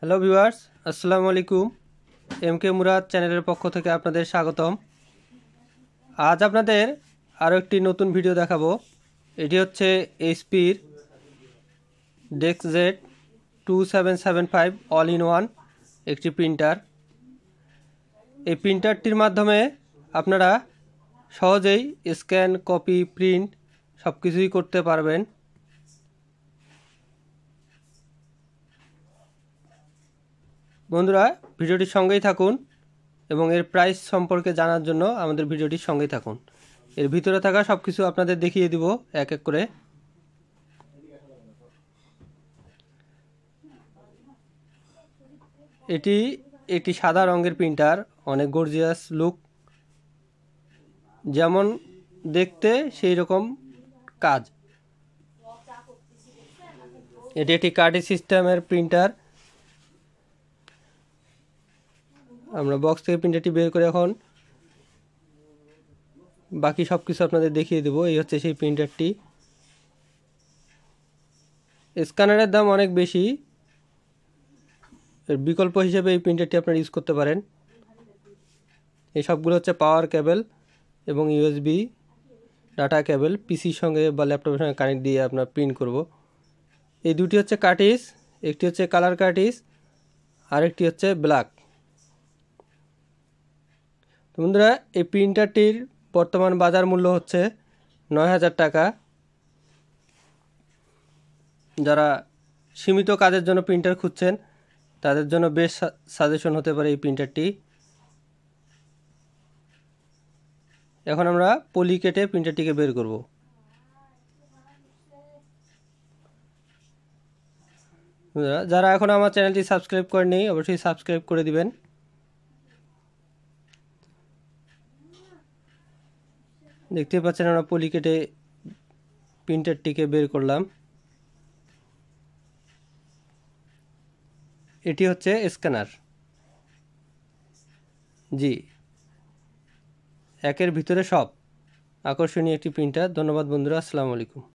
hello viewers আসসালামু আলাইকুম M K Murad চ্যানেলের পক্ষ থেকে আপনাদের স্বাগতম আজ আপনাদের আরও একটি নতুন ভিডিও দেখাবো এটি হচ্ছে এইচপির DeskJet two seven seven five all in one একটি প্রিন্টার এই প্রিন্টারটির মাধ্যমে আপনারা সহজেই স্ক্যান কপি প্রিন্ট সব কিছুই করতে পারবেন বন্ধুরা ভিডিওটির সঙ্গেই থাকুন এবং এর প্রাইস সম্পর্কে জানার জন্য আমাদের ভিডিওটির সঙ্গেই থাকুন এর ভিতরে থাকা সব কিছু আপনাদের দেখিয়ে দিব এক এক করে এটি একটি সাদা রঙের প্রিন্টার অনেক গর্জিয়াস লুক যেমন দেখতে সেই রকম কাজ এটি একটি কার্ডি সিস্টেমের প্রিন্টার আমরা বক্স থেকে প্রিন্টারটি বের করে এখন বাকি সব কিছু আপনাদের দেখিয়ে দেবো এই হচ্ছে সেই প্রিন্টারটি স্ক্যানারের দাম অনেক বেশি এর বিকল্প হিসেবে এই প্রিন্টারটি আপনারা ইউজ করতে পারেন এই সবগুলো হচ্ছে পাওয়ার কেবল এবং ইউএসবি ডাটা কেবল পিসির সঙ্গে বা ল্যাপটপের সঙ্গে কানেক্ট দিয়ে আপনার প্রিন্ট করব এই দুটি হচ্ছে কার্টিস একটি হচ্ছে কালার কার্টিস আরেকটি হচ্ছে ব্ল্যাক বন্ধুরা এই প্রিন্টারটির বর্তমান বাজার মূল্য হচ্ছে নয় হাজার টাকা যারা সীমিত কাজের জন্য প্রিন্টার খুঁজছেন তাদের জন্য বেশ সাজেশন হতে পারে এই প্রিন্টারটি এখন আমরা পলি কেটে প্রিন্টারটিকে বের করব যারা এখন আমার চ্যানেলটি সাবস্ক্রাইব করেনি অবশ্যই সাবস্ক্রাইব করে দিবেন দেখতে পাচ্ছেন আমরা পলি কেটে প্রিন্টারটিকে বের করলাম এটি হচ্ছে স্ক্যানার জি একের ভিতরে সব আকর্ষণীয় একটি প্রিন্টার ধন্যবাদ বন্ধুরা আসসালামু আলাইকুম